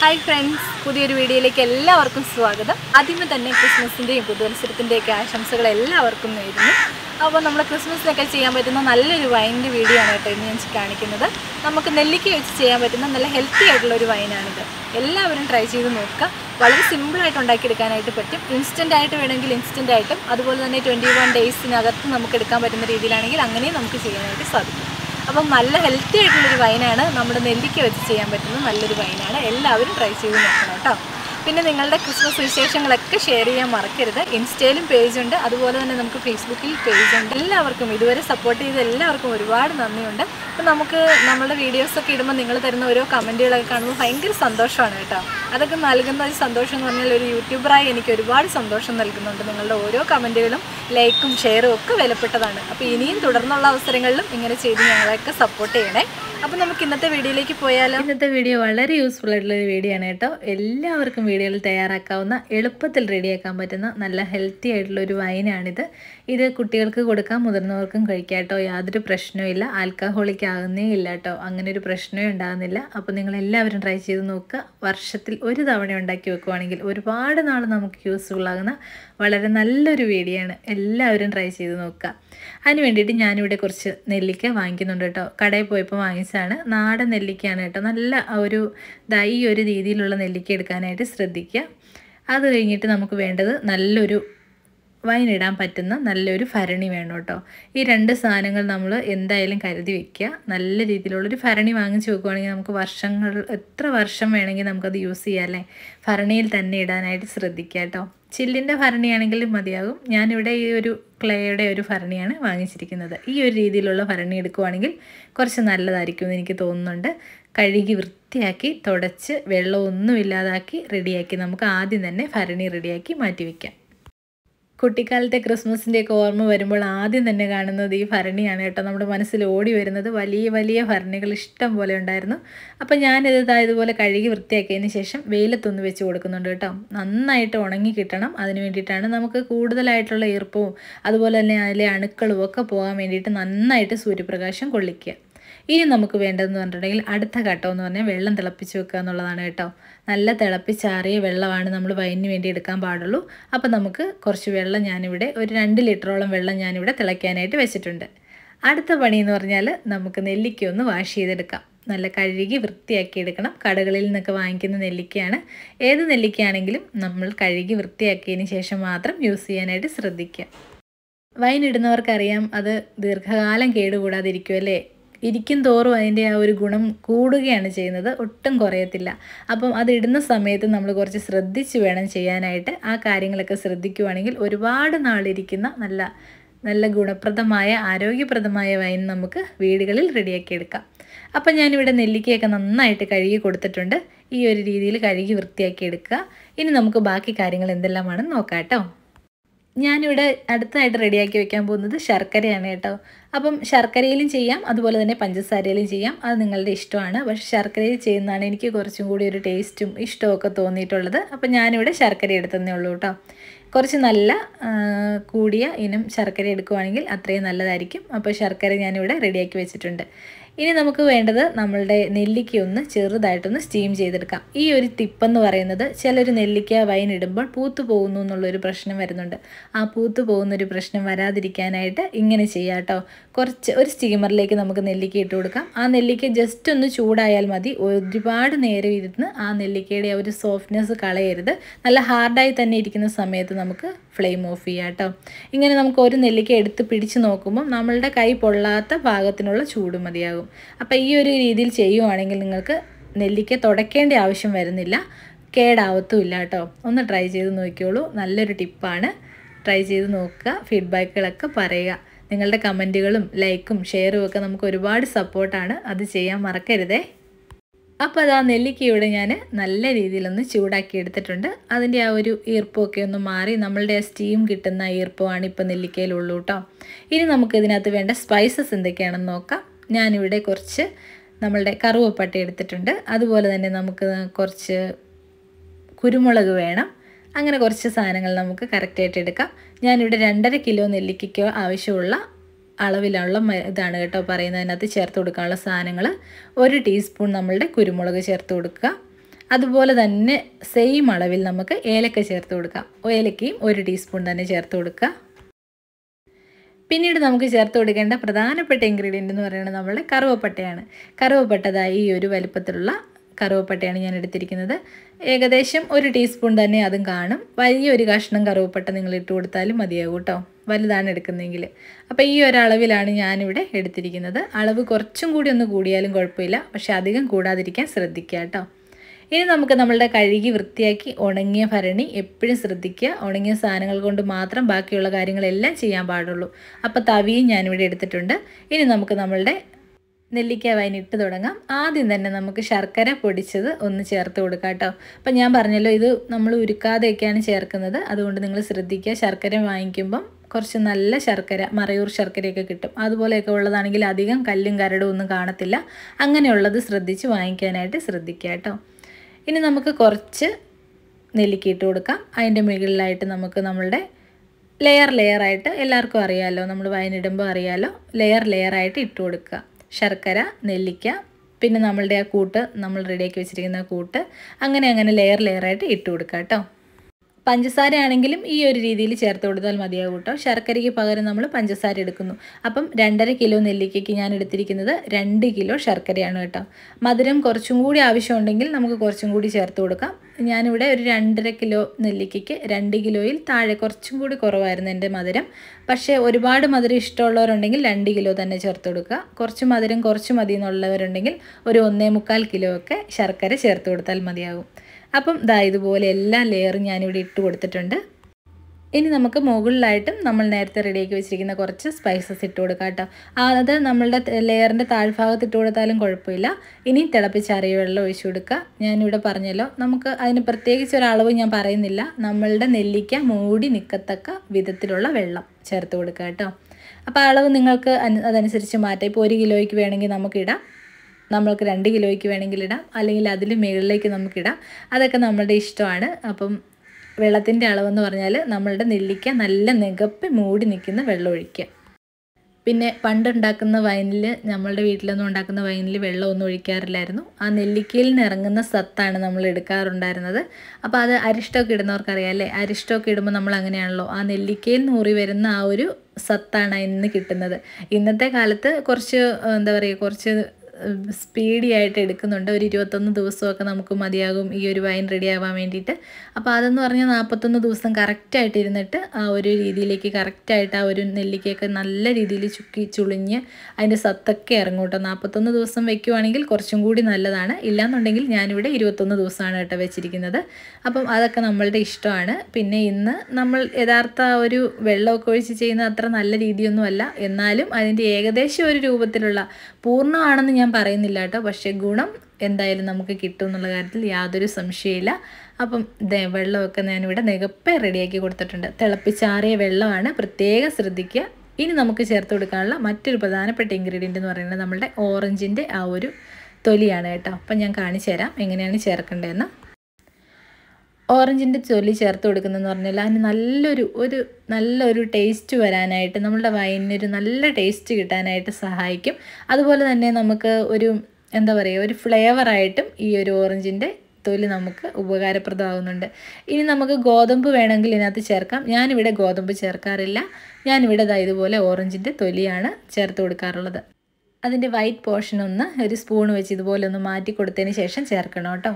hi friends പുതിയൊരു വീഡിയോയിലേക്ക് എല്ലാവർക്കും സ്വാഗതം ആദ്യമേ തന്നെ ക്രിസ്മസിൻ്റെയും പുതുവത്സരത്തിൻ്റെയൊക്കെ ആശംസകൾ എല്ലാവർക്കും നേരുന്നു അപ്പോൾ നമ്മൾ ക്രിസ്മസിനൊക്കെ ചെയ്യാൻ പറ്റുന്ന നല്ലൊരു വൈനിൻ്റെ വീഡിയോ ആണ് കേട്ടോ ഇന്ന് ഞാൻ കാണിക്കുന്നത് നമുക്ക് നെല്ലിക്ക വെച്ച് ചെയ്യാൻ പറ്റുന്ന നല്ല ഹെൽത്തി ആയിട്ടുള്ള ഒരു വൈനാണിത് എല്ലാവരും ട്രൈ ചെയ്ത് നോക്കുക വളരെ സിമ്പിളായിട്ട് ഉണ്ടാക്കിയെടുക്കാനായിട്ട് പറ്റും ഇൻസ്റ്റൻ്റ് ആയിട്ട് വേണമെങ്കിൽ ഇൻസ്റ്റൻ്റ് ആയിട്ടും അതുപോലെ തന്നെ ട്വൻറ്റി വൺ ഡേയ്സിനകത്ത് നമുക്ക് എടുക്കാൻ പറ്റുന്ന രീതിയിലാണെങ്കിൽ അങ്ങനെയും നമുക്ക് ചെയ്യാനായിട്ട് സാധിക്കും അപ്പം നല്ല ഹെൽത്തി ആയിട്ടുള്ളൊരു വൈനാണ് നമ്മുടെ നെല്ലിക്ക വെച്ച് ചെയ്യാൻ പറ്റുന്ന നല്ലൊരു വൈനാണ് എല്ലാവരും ട്രൈ ചെയ്ത് നോക്കണം കേട്ടോ പിന്നെ നിങ്ങളുടെ ക്രിസ്മസ് വിശേഷങ്ങളൊക്കെ ഷെയർ ചെയ്യാൻ മറക്കരുത് ഇൻസ്റ്റയിലും പേജുണ്ട് അതുപോലെ തന്നെ നമുക്ക് ഫേസ്ബുക്കിൽ പേജുണ്ട് എല്ലാവർക്കും ഇതുവരെ സപ്പോർട്ട് ചെയ്ത എല്ലാവർക്കും ഒരുപാട് നന്ദിയുണ്ട് അപ്പം നമുക്ക് നമ്മുടെ വീഡിയോസൊക്കെ ഇടുമ്പോൾ നിങ്ങൾ തരുന്ന ഓരോ കമൻറ്റുകളൊക്കെ കാണുമ്പോൾ ഭയങ്കര സന്തോഷമാണ് കേട്ടോ അതൊക്കെ നൽകുന്ന ഒരു സന്തോഷം എന്ന് പറഞ്ഞാൽ ഒരു യൂട്യൂബറായി എനിക്ക് ഒരുപാട് സന്തോഷം നൽകുന്നുണ്ട് നിങ്ങളുടെ ഓരോ കമൻറ്റുകളും ലൈക്കും ഷെയറും ഒക്കെ വിലപ്പെട്ടതാണ് അപ്പോൾ ഇനിയും തുടർന്നുള്ള അവസരങ്ങളിലും ഇങ്ങനെ ചെയ്ത് ഞങ്ങളെയൊക്കെ സപ്പോർട്ട് ചെയ്യണേ അപ്പോൾ നമുക്ക് ഇന്നത്തെ വീഡിയോയിലേക്ക് പോയാലോ ഇന്നത്തെ വീഡിയോ വളരെ യൂസ്ഫുൾ ഒരു വീഡിയോ ആണ് കേട്ടോ എല്ലാവർക്കും വീഡിയോയിൽ തയ്യാറാക്കാവുന്ന എളുപ്പത്തിൽ റെഡിയാക്കാൻ പറ്റുന്ന നല്ല ഹെൽത്തി ആയിട്ടുള്ള ഒരു വൈനാണിത് ഇത് കുട്ടികൾക്ക് കൊടുക്കാം മുതിർന്നവർക്കും കഴിക്കാം കേട്ടോ യാതൊരു പ്രശ്നവും ആൽക്കഹോളിക് ആകുന്നേ ഇല്ല കേട്ടോ അങ്ങനെ ഒരു പ്രശ്നവും ഉണ്ടാകുന്നില്ല അപ്പോൾ നിങ്ങൾ എല്ലാവരും ട്രൈ ചെയ്ത് നോക്കുക വർഷത്തിൽ ഒരു തവണ ഉണ്ടാക്കി വെക്കുവാണെങ്കിൽ ഒരുപാട് നാൾ നമുക്ക് യൂസ്ഫുൾ ആകുന്ന വളരെ നല്ലൊരു വീഡിയോ ആണ് എല്ലാവരും ട്രൈ ചെയ്ത് നോക്കുക അതിന് വേണ്ടിയിട്ട് ഞാനിവിടെ കുറച്ച് നെല്ലിക്ക വാങ്ങിക്കുന്നുണ്ട് കേട്ടോ കടയിൽ പോയപ്പോൾ വാങ്ങിച്ചതാണ് നാടൻ നെല്ലിക്കയാണ് കേട്ടോ നല്ല ഒരു ഈ ഒരു രീതിയിലുള്ള നെല്ലിക്ക എടുക്കാനായിട്ട് ശ്രദ്ധിക്കുക അത് കഴിഞ്ഞിട്ട് നമുക്ക് വേണ്ടത് നല്ലൊരു വൈനിടാൻ പറ്റുന്ന നല്ലൊരു ഭരണി വേണം കേട്ടോ ഈ രണ്ട് സാധനങ്ങൾ നമ്മൾ എന്തായാലും കരുതി വെക്കുക നല്ല രീതിയിലുള്ളൊരു ഭരണി വാങ്ങിച്ച് വെക്കുവാണെങ്കിൽ നമുക്ക് വർഷങ്ങൾ എത്ര വർഷം വേണമെങ്കിൽ നമുക്കത് യൂസ് ചെയ്യാം അല്ലേ ഭരണിയിൽ തന്നെ ഇടാനായിട്ട് ശ്രദ്ധിക്കുക കേട്ടോ ചില്ലിൻ്റെ ഭരണിയാണെങ്കിലും മതിയാകും ഞാനിവിടെ ഈ ഒരു ക്ലേയുടെ ഒരു ഭരണിയാണ് വാങ്ങിച്ചിരിക്കുന്നത് ഈ ഒരു രീതിയിലുള്ള ഭരണി എടുക്കുവാണെങ്കിൽ കുറച്ച് നല്ലതായിരിക്കും എന്ന് എനിക്ക് തോന്നുന്നുണ്ട് കഴുകി വൃത്തിയാക്കി തുടച്ച് വെള്ളമൊന്നും ഇല്ലാതാക്കി റെഡിയാക്കി നമുക്ക് ആദ്യം തന്നെ ഭരണി റെഡിയാക്കി മാറ്റി വയ്ക്കാം കുട്ടിക്കാലത്തെ ഒക്കെ ഓർമ്മ വരുമ്പോൾ ആദ്യം തന്നെ കാണുന്നത് ഈ ഭരണിയാണ് കേട്ടോ നമ്മുടെ മനസ്സിൽ ഓടി വരുന്നത് വലിയ വലിയ ഭരണികൾ ഇഷ്ടം പോലെ ഉണ്ടായിരുന്നു അപ്പം ഞാനിത് ഇതുപോലെ കഴുകി വൃത്തിയാക്കിയതിന് ശേഷം വെയിലത്തൊന്ന് വെച്ച് കൊടുക്കുന്നുണ്ട് കേട്ടോ നന്നായിട്ട് ഉണങ്ങി കിട്ടണം അതിന് വേണ്ടിയിട്ടാണ് നമുക്ക് കൂടുതലായിട്ടുള്ള ഈർപ്പവും അതുപോലെ തന്നെ അതിലെ അണുക്കളും ഒക്കെ പോകാൻ വേണ്ടിയിട്ട് നന്നായിട്ട് സൂര്യപ്രകാശം കൊള്ളിക്കുക ഇനി നമുക്ക് വേണ്ടതെന്ന് പറഞ്ഞിട്ടുണ്ടെങ്കിൽ അടുത്ത ഘട്ടം എന്ന് പറഞ്ഞാൽ വെള്ളം തിളപ്പിച്ച് വെക്കുക എന്നുള്ളതാണ് കേട്ടോ നല്ല തിളപ്പിച്ചാറിയ വെള്ളമാണ് നമ്മൾ വൈനിന് വേണ്ടി എടുക്കാൻ പാടുള്ളൂ അപ്പോൾ നമുക്ക് കുറച്ച് വെള്ളം ഞാനിവിടെ ഒരു രണ്ട് ലിറ്ററോളം വെള്ളം ഞാനിവിടെ തിളയ്ക്കാനായിട്ട് വെച്ചിട്ടുണ്ട് അടുത്ത പണി എന്ന് പറഞ്ഞാൽ നമുക്ക് നെല്ലിക്ക ഒന്ന് വാഷ് ചെയ്തെടുക്കാം നല്ല കഴുകി വൃത്തിയാക്കി എടുക്കണം കടകളിൽ നിന്നൊക്കെ വാങ്ങിക്കുന്ന നെല്ലിക്കയാണ് ഏത് നെല്ലിക്കയാണെങ്കിലും നമ്മൾ കഴുകി വൃത്തിയാക്കിയതിന് ശേഷം മാത്രം യൂസ് ചെയ്യാനായിട്ട് ശ്രദ്ധിക്കുക വൈൻ ഇടുന്നവർക്കറിയാം അത് ദീർഘകാലം കേടുകൂടാതിരിക്കുമല്ലേ ഇരിക്കും തോറും അതിൻ്റെ ആ ഒരു ഗുണം കൂടുകയാണ് ചെയ്യുന്നത് ഒട്ടും കുറയത്തില്ല അപ്പം ഇടുന്ന സമയത്ത് നമ്മൾ കുറച്ച് ശ്രദ്ധിച്ച് വേണം ചെയ്യാനായിട്ട് ആ കാര്യങ്ങളൊക്കെ ശ്രദ്ധിക്കുവാണെങ്കിൽ ഒരുപാട് നാളിരിക്കുന്ന നല്ല നല്ല ഗുണപ്രദമായ ആരോഗ്യപ്രദമായ വൈൻ നമുക്ക് വീടുകളിൽ റെഡിയാക്കി എടുക്കാം അപ്പം ഞാനിവിടെ നെല്ലിക്കയൊക്കെ നന്നായിട്ട് കഴുകി കൊടുത്തിട്ടുണ്ട് ഈ ഒരു രീതിയിൽ കഴുകി വൃത്തിയാക്കി എടുക്കുക ഇനി നമുക്ക് ബാക്കി കാര്യങ്ങൾ എന്തെല്ലാമാണെന്ന് നോക്കാം കേട്ടോ ഞാനിവിടെ അടുത്തതായിട്ട് റെഡിയാക്കി വെക്കാൻ പോകുന്നത് ശർക്കരയാണ് കേട്ടോ അപ്പം ശർക്കരയിലും ചെയ്യാം അതുപോലെ തന്നെ പഞ്ചസാരയിലും ചെയ്യാം അത് നിങ്ങളുടെ ഇഷ്ടമാണ് പക്ഷെ ശർക്കരയിൽ ചെയ്യുന്നതാണ് എനിക്ക് കുറച്ചും കൂടി ഒരു ടേസ്റ്റും ഇഷ്ടമൊക്കെ തോന്നിയിട്ടുള്ളത് അപ്പം ഞാനിവിടെ ശർക്കര എടുത്തതന്നേ ഉള്ളൂ കേട്ടോ കുറച്ച് നല്ല കൂടിയ ഇനം ശർക്കര എടുക്കുവാണെങ്കിൽ അത്രയും നല്ലതായിരിക്കും അപ്പോൾ ശർക്കര ഞാനിവിടെ റെഡിയാക്കി വെച്ചിട്ടുണ്ട് ഇനി നമുക്ക് വേണ്ടത് നമ്മളുടെ നെല്ലിക്ക ഒന്ന് ചെറുതായിട്ടൊന്ന് സ്റ്റീം ചെയ്തെടുക്കാം ഈ ഒരു തിപ്പെന്ന് പറയുന്നത് ചിലർ നെല്ലിക്ക വൈൻ ഇടുമ്പോൾ പൂത്തു പോകുന്നു എന്നുള്ളൊരു പ്രശ്നം വരുന്നുണ്ട് ആ പൂത്തു പോകുന്നൊരു പ്രശ്നം വരാതിരിക്കാനായിട്ട് ഇങ്ങനെ ചെയ്യാം കുറച്ച് ഒരു സ്റ്റീമറിലേക്ക് നമുക്ക് നെല്ലിക്ക ഇട്ട് കൊടുക്കാം ആ നെല്ലിക്ക ജസ്റ്റ് ഒന്ന് ചൂടായാൽ മതി ഒരുപാട് നേരം ഇരുന്ന് ആ നെല്ലിക്കയുടെ ആ ഒരു സോഫ്റ്റ്നെസ് കളയരുത് നല്ല ഹാർഡായി തന്നെ ഇരിക്കുന്ന സമയത്ത് നമുക്ക് ഫ്ലെയിം ഓഫ് ചെയ്യാം കേട്ടോ ഇങ്ങനെ നമുക്ക് ഒരു നെല്ലിക്ക എടുത്ത് പിടിച്ച് നോക്കുമ്പോൾ നമ്മളുടെ കൈ പൊള്ളാത്ത ഭാഗത്തിനുള്ള ചൂട് മതിയാകും കിട്ടും അപ്പോൾ ഈ ഒരു രീതിയിൽ ചെയ്യുവാണെങ്കിൽ നിങ്ങൾക്ക് നെല്ലിക്ക തുടയ്ക്കേണ്ട ആവശ്യം വരുന്നില്ല ഇല്ല കേട്ടോ ഒന്ന് ട്രൈ ചെയ്ത് നോക്കിയോളൂ നല്ലൊരു ടിപ്പാണ് ട്രൈ ചെയ്ത് നോക്കുക ഫീഡ്ബാക്കുകളൊക്കെ പറയുക നിങ്ങളുടെ കമൻറ്റുകളും ലൈക്കും ഷെയറും ഒക്കെ നമുക്ക് ഒരുപാട് സപ്പോർട്ടാണ് അത് ചെയ്യാൻ മറക്കരുതേ അപ്പോൾ അതാ നെല്ലിക്കയോടെ ഞാൻ നല്ല രീതിയിലൊന്ന് ചൂടാക്കി എടുത്തിട്ടുണ്ട് അതിൻ്റെ ആ ഒരു ഈർപ്പമൊക്കെ ഒന്ന് മാറി നമ്മളുടെ സ്റ്റീം കിട്ടുന്ന ഈർപ്പമാണ് ഇപ്പോൾ നെല്ലിക്കയിലുള്ളൂ കേട്ടോ ഇനി നമുക്ക് വേണ്ട സ്പൈസസ് എന്തൊക്കെയാണെന്ന് നോക്കാം ഞാനിവിടെ കുറച്ച് നമ്മളുടെ കറുവപ്പട്ട എടുത്തിട്ടുണ്ട് അതുപോലെ തന്നെ നമുക്ക് കുറച്ച് കുരുമുളക് വേണം അങ്ങനെ കുറച്ച് സാധനങ്ങൾ നമുക്ക് കറക്റ്റായിട്ട് എടുക്കാം ഞാനിവിടെ രണ്ടര കിലോ നെല്ലിക്കോ ആവശ്യമുള്ള അളവിലുള്ള ഇതാണ് കേട്ടോ പറയുന്നതിനകത്ത് ചേർത്ത് കൊടുക്കാനുള്ള സാധനങ്ങൾ ഒരു ടീസ്പൂൺ നമ്മളുടെ കുരുമുളക് ചേർത്ത് കൊടുക്കുക അതുപോലെ തന്നെ സെയിം അളവിൽ നമുക്ക് ഏലക്ക ചേർത്ത് കൊടുക്കാം ഏലക്കയും ഒരു ടീസ്പൂൺ തന്നെ ചേർത്ത് കൊടുക്കുക പിന്നീട് നമുക്ക് ചേർത്ത് കൊടുക്കേണ്ട പ്രധാനപ്പെട്ട ഇൻഗ്രീഡിയൻ്റ് എന്ന് പറയുന്നത് നമ്മുടെ കറുവപ്പട്ടയാണ് കറുവപ്പട്ടതായി ഈ ഒരു വലുപ്പത്തിലുള്ള കറുവപ്പട്ടയാണ് ഞാൻ എടുത്തിരിക്കുന്നത് ഏകദേശം ഒരു ടീസ്പൂൺ തന്നെ അതും കാണും വലിയൊരു കഷ്ണം കറുവപ്പട്ട നിങ്ങൾ ഇട്ട് കൊടുത്താലും മതിയാകും കേട്ടോ വലുതാണ് എടുക്കുന്നതെങ്കിൽ അപ്പോൾ ഈ ഒരളവിലാണ് ഞാനിവിടെ എടുത്തിരിക്കുന്നത് അളവ് കുറച്ചും കൂടി ഒന്ന് കൂടിയാലും കുഴപ്പമില്ല പക്ഷേ അധികം കൂടാതിരിക്കാൻ ശ്രദ്ധിക്കുക കേട്ടോ ഇനി നമുക്ക് നമ്മളുടെ കഴുകി വൃത്തിയാക്കി ഉണങ്ങിയ ഭരണി എപ്പോഴും ശ്രദ്ധിക്കുക ഉണങ്ങിയ സാധനങ്ങൾ കൊണ്ട് മാത്രം ബാക്കിയുള്ള കാര്യങ്ങളെല്ലാം ചെയ്യാൻ പാടുള്ളൂ അപ്പോൾ തവിയും ഞാനിവിടെ എടുത്തിട്ടുണ്ട് ഇനി നമുക്ക് നമ്മളുടെ നെല്ലിക്ക വൈനിട്ട് തുടങ്ങാം ആദ്യം തന്നെ നമുക്ക് ശർക്കര പൊടിച്ചത് ഒന്ന് ചേർത്ത് കൊടുക്കാം കേട്ടോ അപ്പം ഞാൻ പറഞ്ഞല്ലോ ഇത് നമ്മൾ ഉരുക്കാതെയൊക്കെയാണ് ചേർക്കുന്നത് അതുകൊണ്ട് നിങ്ങൾ ശ്രദ്ധിക്കുക ശർക്കര വാങ്ങിക്കുമ്പം കുറച്ച് നല്ല ശർക്കര മറയൂർ ശർക്കരയൊക്കെ കിട്ടും അതുപോലെയൊക്കെ ഉള്ളതാണെങ്കിൽ അധികം കല്ലും കരടും ഒന്നും കാണത്തില്ല അങ്ങനെയുള്ളത് ശ്രദ്ധിച്ച് വാങ്ങിക്കാനായിട്ട് ശ്രദ്ധിക്കുക കേട്ടോ ഇനി നമുക്ക് കുറച്ച് നെല്ലിക്കിട്ട് കൊടുക്കാം അതിൻ്റെ മുകളിലായിട്ട് നമുക്ക് നമ്മളുടെ ലെയർ ലെയർ ആയിട്ട് എല്ലാവർക്കും അറിയാമല്ലോ നമ്മൾ വയനിടുമ്പോൾ അറിയാമല്ലോ ലെയർ ലെയർ ആയിട്ട് ഇട്ട് കൊടുക്കുക ശർക്കര നെല്ലിക്ക പിന്നെ നമ്മളുടെ ആ കൂട്ട് നമ്മൾ റെഡിയാക്കി വെച്ചിരിക്കുന്ന കൂട്ട് അങ്ങനെ അങ്ങനെ ലെയർ ലെയർ ആയിട്ട് ഇട്ട് കൊടുക്കുക കേട്ടോ പഞ്ചസാരയാണെങ്കിലും ഈ ഒരു രീതിയിൽ ചേർത്ത് കൊടുത്താൽ മതിയാകും കേട്ടോ ശർക്കരയ്ക്ക് പകരം നമ്മൾ പഞ്ചസാര എടുക്കുന്നു അപ്പം രണ്ടര കിലോ നെല്ലിക്കയ്ക്ക് ഞാൻ എടുത്തിരിക്കുന്നത് രണ്ട് കിലോ ശർക്കരയാണ് കേട്ടോ മധുരം കുറച്ചും കൂടി ആവശ്യമുണ്ടെങ്കിൽ നമുക്ക് കുറച്ചും കൂടി ചേർത്ത് കൊടുക്കാം ഞാനിവിടെ ഒരു രണ്ടര കിലോ നെല്ലിക്കയ്ക്ക് രണ്ട് കിലോയിൽ താഴെ കുറച്ചും കൂടി കുറവായിരുന്നു എൻ്റെ മധുരം പക്ഷേ ഒരുപാട് മധുരം ഇഷ്ടമുള്ളവരുണ്ടെങ്കിൽ രണ്ട് കിലോ തന്നെ ചേർത്ത് കൊടുക്കുക കുറച്ച് മധുരം കുറച്ച് മതി എന്നുള്ളവരുണ്ടെങ്കിൽ ഒരു ഒന്നേ മുക്കാൽ കിലോ ഒക്കെ ശർക്കര ചേർത്ത് കൊടുത്താൽ മതിയാകും അപ്പം ദാ ഇതുപോലെ എല്ലാ ലെയറും ഞാനിവിടെ ഇട്ട് കൊടുത്തിട്ടുണ്ട് ഇനി നമുക്ക് മുകളിലായിട്ടും നമ്മൾ നേരത്തെ റെഡിയാക്കി വെച്ചിരിക്കുന്ന കുറച്ച് സ്പൈസസ് ഇട്ട് കൊടുക്കാം കേട്ടോ അത് നമ്മളുടെ ലെയറിൻ്റെ താഴ്ഭാഗത്ത് ഇട്ട് കൊടുത്താലും കുഴപ്പമില്ല ഇനി തിളപ്പിച്ചാറിയ വെള്ളം ഒഴിച്ചു കൊടുക്കുക ഞാനിവിടെ പറഞ്ഞല്ലോ നമുക്ക് അതിന് പ്രത്യേകിച്ച് ഒരളവ് ഞാൻ പറയുന്നില്ല നമ്മളുടെ നെല്ലിക്ക മൂടി നിൽക്കത്തക്ക വിധത്തിലുള്ള വെള്ളം ചേർത്ത് കൊടുക്കുക കേട്ടോ അപ്പോൾ അളവ് നിങ്ങൾക്ക് അതനുസരിച്ച് മാറ്റാം ഇപ്പോൾ ഒരു കിലോയ്ക്ക് വേണമെങ്കിൽ നമുക്കിടാം നമ്മൾക്ക് രണ്ട് കിലോയ്ക്ക് വേണമെങ്കിൽ ഇടാം അല്ലെങ്കിൽ അതിന് മുകളിലേക്ക് നമുക്കിടാം അതൊക്കെ നമ്മുടെ ഇഷ്ടമാണ് അപ്പം വെള്ളത്തിൻ്റെ അളവെന്ന് പറഞ്ഞാൽ നമ്മളുടെ നെല്ലിക്ക നല്ല നികപ്പ് മൂടി നിൽക്കുന്ന വെള്ളം ഒഴിക്കുക പിന്നെ പണ്ടുണ്ടാക്കുന്ന വൈനിൽ നമ്മളുടെ വീട്ടിലൊന്നും ഉണ്ടാക്കുന്ന വൈനിൽ വെള്ളമൊന്നും ഒഴിക്കാറില്ലായിരുന്നു ആ നെല്ലിക്കയിൽ നിന്ന് ഇറങ്ങുന്ന സത്താണ് നമ്മൾ എടുക്കാറുണ്ടായിരുന്നത് അപ്പോൾ അത് അരിഷ്ടമൊക്കെ അറിയാം അല്ലേ അരിഷ്ടമൊക്കെ ഇടുമ്പോൾ നമ്മൾ അങ്ങനെയാണല്ലോ ആ നെല്ലിക്കയിൽ നിന്ന് ഊറി വരുന്ന ആ ഒരു സത്താണ് ഇന്ന് കിട്ടുന്നത് ഇന്നത്തെ കാലത്ത് കുറച്ച് എന്താ പറയുക കുറച്ച് സ്പീഡിയായിട്ട് എടുക്കുന്നുണ്ട് ഒരു ഇരുപത്തൊന്ന് ദിവസമൊക്കെ നമുക്ക് മതിയാകും ഈ ഒരു വൈൻ റെഡി ആവാൻ വേണ്ടിയിട്ട് അപ്പോൾ അതെന്ന് പറഞ്ഞാൽ നാൽപ്പത്തൊന്ന് ദിവസം കറക്റ്റായിട്ട് ഇരുന്നിട്ട് ആ ഒരു രീതിയിലേക്ക് കറക്റ്റായിട്ട് ആ ഒരു നെല്ലിക്കയൊക്കെ നല്ല രീതിയിൽ ചുക്കി ചുളിഞ്ഞ് അതിൻ്റെ സത്തൊക്കെ ഇറങ്ങും കേട്ടോ നാൽപ്പത്തൊന്ന് ദിവസം വെക്കുവാണെങ്കിൽ കുറച്ചും കൂടി നല്ലതാണ് ഇല്ലാന്നുണ്ടെങ്കിൽ ഞാനിവിടെ ഇരുപത്തൊന്ന് ദിവസമാണ് കേട്ടോ വെച്ചിരിക്കുന്നത് അപ്പം അതൊക്കെ നമ്മളുടെ ഇഷ്ടമാണ് പിന്നെ ഇന്ന് നമ്മൾ യഥാർത്ഥ ഒരു വെള്ളമൊക്കെ ഒഴിച്ച് ചെയ്യുന്ന അത്ര നല്ല രീതിയൊന്നുമല്ല എന്നാലും അതിൻ്റെ ഏകദേശം ഒരു രൂപത്തിലുള്ള പൂർണ്ണമാണെന്ന് ഞാൻ ഞാൻ പറയുന്നില്ല കേട്ടോ പക്ഷേ ഗുണം എന്തായാലും നമുക്ക് കിട്ടും എന്നുള്ള കാര്യത്തിൽ യാതൊരു സംശയമില്ല അപ്പം വെള്ളമൊക്കെ ഞാനിവിടെ നികപ്പ റെഡിയാക്കി കൊടുത്തിട്ടുണ്ട് തിളപ്പിച്ചാറിയ വെള്ളമാണ് പ്രത്യേകം ശ്രദ്ധിക്കുക ഇനി നമുക്ക് ചേർത്ത് കൊടുക്കാനുള്ള മറ്റൊരു പ്രധാനപ്പെട്ട ഇൻഗ്രീഡിയൻ്റ് എന്ന് പറയുന്നത് നമ്മുടെ ഓറഞ്ചിൻ്റെ ആ ഒരു തൊലിയാണ് കേട്ടോ അപ്പം ഞാൻ കാണിച്ചു തരാം എങ്ങനെയാണ് ചേർക്കേണ്ടതെന്ന് ഓറഞ്ചിൻ്റെ തൊലി ചേർത്ത് കൊടുക്കുന്നതെന്ന് പറഞ്ഞാൽ അതിന് നല്ലൊരു ഒരു നല്ലൊരു ടേസ്റ്റ് വരാനായിട്ട് നമ്മുടെ ഒരു നല്ല ടേസ്റ്റ് കിട്ടാനായിട്ട് സഹായിക്കും അതുപോലെ തന്നെ നമുക്ക് ഒരു എന്താ പറയുക ഒരു ഫ്ലേവറായിട്ടും ഈ ഒരു ഓറഞ്ചിൻ്റെ തൊലി നമുക്ക് ഉപകാരപ്രദമാകുന്നുണ്ട് ഇനി നമുക്ക് ഗോതമ്പ് വേണമെങ്കിൽ ഇതിനകത്ത് ചേർക്കാം ഞാനിവിടെ ഗോതമ്പ് ചേർക്കാറില്ല ഞാനിവിടെ ഇതുപോലെ ഓറഞ്ചിൻ്റെ തൊലിയാണ് ചേർത്ത് കൊടുക്കാറുള്ളത് അതിൻ്റെ വൈറ്റ് പോർഷൻ ഒന്ന് ഒരു സ്പൂൺ വെച്ച് ഇതുപോലെ ഒന്ന് മാറ്റി കൊടുത്തതിന് ശേഷം ചേർക്കണം കേട്ടോ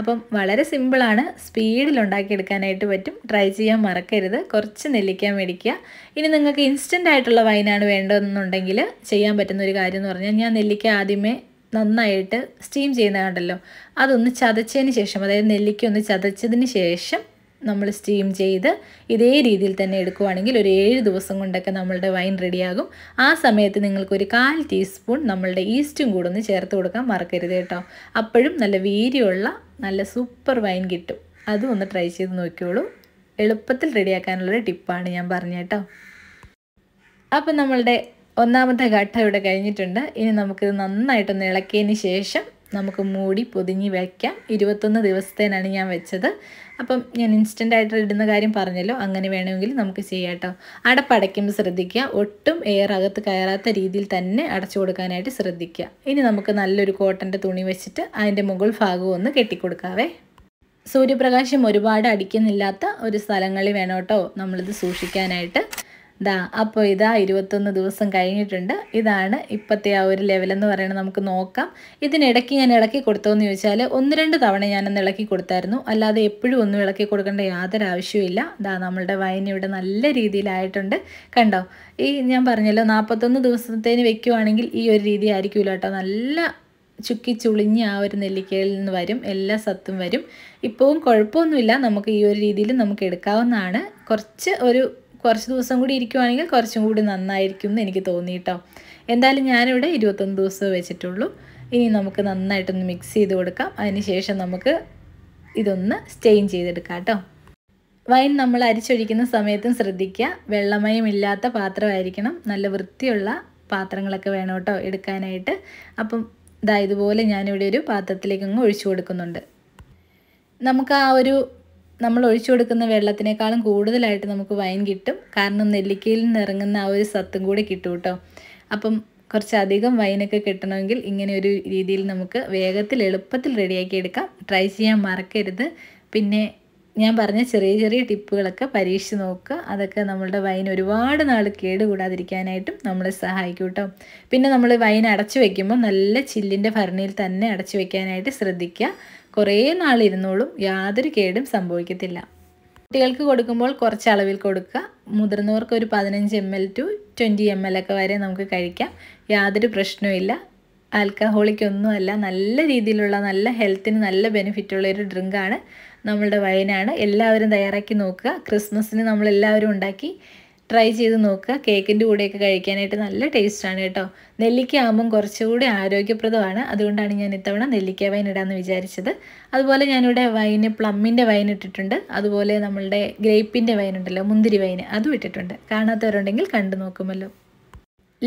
അപ്പം വളരെ സിമ്പിളാണ് സ്പീഡിൽ ഉണ്ടാക്കിയെടുക്കാനായിട്ട് പറ്റും ട്രൈ ചെയ്യാൻ മറക്കരുത് കുറച്ച് നെല്ലിക്കാൻ മേടിക്കുക ഇനി നിങ്ങൾക്ക് ഇൻസ്റ്റൻ്റ് ആയിട്ടുള്ള വൈനാണ് വേണ്ടതെന്നുണ്ടെങ്കിൽ ചെയ്യാൻ പറ്റുന്ന ഒരു കാര്യം എന്ന് പറഞ്ഞാൽ ഞാൻ നെല്ലിക്ക ആദ്യമേ നന്നായിട്ട് സ്റ്റീം ചെയ്യുന്ന കണ്ടല്ലോ അതൊന്ന് ചതച്ചതിന് ശേഷം അതായത് നെല്ലിക്ക ഒന്ന് ചതച്ചതിന് ശേഷം നമ്മൾ സ്റ്റീം ചെയ്ത് ഇതേ രീതിയിൽ തന്നെ എടുക്കുവാണെങ്കിൽ ഒരു ഏഴ് ദിവസം കൊണ്ടൊക്കെ നമ്മളുടെ വൈൻ റെഡിയാകും ആ സമയത്ത് നിങ്ങൾക്ക് ഒരു കാൽ ടീസ്പൂൺ നമ്മളുടെ ഈസ്റ്റും കൂടെ ഒന്ന് ചേർത്ത് കൊടുക്കാൻ മറക്കരുത് കേട്ടോ അപ്പോഴും നല്ല വീര്യമുള്ള നല്ല സൂപ്പർ വൈൻ കിട്ടും അതും ഒന്ന് ട്രൈ ചെയ്ത് നോക്കിയോളൂ എളുപ്പത്തിൽ റെഡിയാക്കാനുള്ളൊരു ടിപ്പാണ് ഞാൻ പറഞ്ഞു കേട്ടോ അപ്പം നമ്മളുടെ ഒന്നാമത്തെ ഘട്ടം ഇവിടെ കഴിഞ്ഞിട്ടുണ്ട് ഇനി നമുക്കിത് നന്നായിട്ടൊന്ന് ഇളക്കിയതിന് ശേഷം നമുക്ക് മൂടി പൊതിഞ്ഞ് വയ്ക്കാം ഇരുപത്തൊന്ന് ദിവസത്തേനാണ് ഞാൻ വെച്ചത് അപ്പം ഞാൻ ഇൻസ്റ്റൻ്റ് ആയിട്ട് ഇടുന്ന കാര്യം പറഞ്ഞല്ലോ അങ്ങനെ വേണമെങ്കിൽ നമുക്ക് ചെയ്യാം കേട്ടോ അടപ്പടയ്ക്കുമ്പോൾ ശ്രദ്ധിക്കുക ഒട്ടും എയർ അകത്ത് കയറാത്ത രീതിയിൽ തന്നെ അടച്ചു കൊടുക്കാനായിട്ട് ശ്രദ്ധിക്കുക ഇനി നമുക്ക് നല്ലൊരു കോട്ടൻ്റെ തുണി വെച്ചിട്ട് അതിൻ്റെ മുകൾ ഭാഗവും ഒന്ന് കെട്ടിക്കൊടുക്കാവേ സൂര്യപ്രകാശം ഒരുപാട് അടിക്കുന്നില്ലാത്ത ഒരു സ്ഥലങ്ങളിൽ വേണം നമ്മളിത് സൂക്ഷിക്കാനായിട്ട് ദാ അപ്പോൾ ഇതാ ഇരുപത്തൊന്ന് ദിവസം കഴിഞ്ഞിട്ടുണ്ട് ഇതാണ് ഇപ്പോഴത്തെ ആ ഒരു ലെവലെന്ന് പറയുന്നത് നമുക്ക് നോക്കാം ഇതിനിടയ്ക്ക് ഞാൻ ഇളക്കി കൊടുത്തോന്ന് ചോദിച്ചാൽ ഒന്ന് രണ്ട് തവണ ഞാനൊന്ന് ഇളക്കി കൊടുത്തായിരുന്നു അല്ലാതെ എപ്പോഴും ഒന്നും ഇളക്കി കൊടുക്കേണ്ട യാതൊരു ആവശ്യമില്ല ദാ നമ്മളുടെ വൈൻ ഇവിടെ നല്ല രീതിയിലായിട്ടുണ്ട് കണ്ടോ ഈ ഞാൻ പറഞ്ഞല്ലോ നാൽപ്പത്തൊന്ന് ദിവസത്തേന് വെക്കുവാണെങ്കിൽ ഈ ഒരു രീതി ആയിരിക്കുമല്ലോ കേട്ടോ നല്ല ചുക്കി ചുളിഞ്ഞ് ആ ഒരു നെല്ലിക്കയിൽ നിന്ന് വരും എല്ലാ സത്തും വരും ഇപ്പോഴും കുഴപ്പമൊന്നുമില്ല നമുക്ക് ഈ ഒരു രീതിയിൽ നമുക്ക് എടുക്കാവുന്നതാണ് കുറച്ച് ഒരു കുറച്ച് ദിവസം കൂടി ഇരിക്കുവാണെങ്കിൽ കുറച്ചും കൂടി നന്നായിരിക്കും എന്ന് എനിക്ക് തോന്നിയിട്ടോ എന്തായാലും ഞാനിവിടെ ഇരുപത്തൊന്ന് ദിവസം വെച്ചിട്ടുള്ളൂ ഇനി നമുക്ക് നന്നായിട്ടൊന്ന് മിക്സ് ചെയ്ത് കൊടുക്കാം അതിനുശേഷം നമുക്ക് ഇതൊന്ന് സ്റ്റെയിൻ ചെയ്തെടുക്കാം കേട്ടോ വൈൻ നമ്മൾ അരിച്ചൊഴിക്കുന്ന സമയത്തും ശ്രദ്ധിക്കുക വെള്ളമയമില്ലാത്ത പാത്രമായിരിക്കണം നല്ല വൃത്തിയുള്ള പാത്രങ്ങളൊക്കെ വേണം കേട്ടോ എടുക്കാനായിട്ട് അപ്പം ഇതായതുപോലെ ഞാനിവിടെ ഒരു പാത്രത്തിലേക്ക് അങ്ങ് ഒഴിച്ചു കൊടുക്കുന്നുണ്ട് നമുക്ക് ആ ഒരു നമ്മൾ ഒഴിച്ചു കൊടുക്കുന്ന വെള്ളത്തിനേക്കാളും കൂടുതലായിട്ട് നമുക്ക് വൈൻ കിട്ടും കാരണം നെല്ലിക്കയിൽ നിന്ന് ഇറങ്ങുന്ന ആ ഒരു സത്തും കൂടി കിട്ടും കേട്ടോ അപ്പം കുറച്ചധികം വൈനൊക്കെ കിട്ടണമെങ്കിൽ ഇങ്ങനെ ഒരു രീതിയിൽ നമുക്ക് വേഗത്തിൽ എളുപ്പത്തിൽ റെഡിയാക്കി എടുക്കാം ട്രൈ ചെയ്യാൻ മറക്കരുത് പിന്നെ ഞാൻ പറഞ്ഞ ചെറിയ ചെറിയ ടിപ്പുകളൊക്കെ പരീക്ഷിച്ച് നോക്കുക അതൊക്കെ നമ്മളുടെ വൈൻ ഒരുപാട് നാൾ കേടുകൂടാതിരിക്കാനായിട്ടും നമ്മളെ സഹായിക്കും കേട്ടോ പിന്നെ നമ്മൾ വൈൻ അടച്ചു വയ്ക്കുമ്പോൾ നല്ല ചില്ലിൻ്റെ ഭരണിയിൽ തന്നെ അടച്ചു വയ്ക്കാനായിട്ട് ശ്രദ്ധിക്കുക കുറേ നാളിരുന്നോളും യാതൊരു കേടും സംഭവിക്കത്തില്ല കുട്ടികൾക്ക് കൊടുക്കുമ്പോൾ കുറച്ച് അളവിൽ കൊടുക്കുക മുതിർന്നവർക്ക് ഒരു പതിനഞ്ച് M L to twenty M L ഒക്കെ വരെ നമുക്ക് കഴിക്കാം യാതൊരു പ്രശ്നവുമില്ല ആൽക്കഹോളിക് ഒന്നുമല്ല നല്ല രീതിയിലുള്ള നല്ല ഹെൽത്തിന് നല്ല ബെനിഫിറ്റുള്ള ഒരു ഡ്രിങ്കാണ് നമ്മളുടെ വയനാണ് എല്ലാവരും തയ്യാറാക്കി നോക്കുക ക്രിസ്മസിന് നമ്മളെല്ലാവരും ഉണ്ടാക്കി ട്രൈ ചെയ്ത് നോക്കുക കേക്കിൻ്റെ കൂടെയൊക്കെ കഴിക്കാനായിട്ട് നല്ല ടേസ്റ്റാണ് കേട്ടോ നെല്ലിക്ക ആകുമ്പം കുറച്ചുകൂടി ആരോഗ്യപ്രദമാണ് അതുകൊണ്ടാണ് ഞാൻ ഇത്തവണ നെല്ലിക്ക വൈൻ ഇടാമെന്ന് വിചാരിച്ചത് അതുപോലെ ഞാനിവിടെ വൈന് പ്ലമ്മിൻ്റെ വൈൻ ഇട്ടിട്ടുണ്ട് അതുപോലെ നമ്മളുടെ ഗ്രേപ്പിൻ്റെ വൈൻ ഉണ്ടല്ലോ മുന്തിരി വൈന് അതും ഇട്ടിട്ടുണ്ട് കാണാത്തവരുണ്ടെങ്കിൽ കണ്ടു നോക്കുമല്ലോ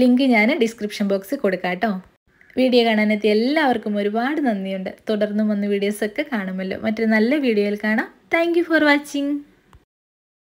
ലിങ്ക് ഞാൻ ഡിസ്ക്രിപ്ഷൻ ബോക്സിൽ കൊടുക്കാം കേട്ടോ വീഡിയോ കാണാനെത്തിയ എല്ലാവർക്കും ഒരുപാട് നന്ദിയുണ്ട് തുടർന്നും വന്ന് വീഡിയോസൊക്കെ കാണുമല്ലോ മറ്റൊരു നല്ല വീഡിയോയിൽ കാണാം താങ്ക് ഫോർ വാച്ചിങ്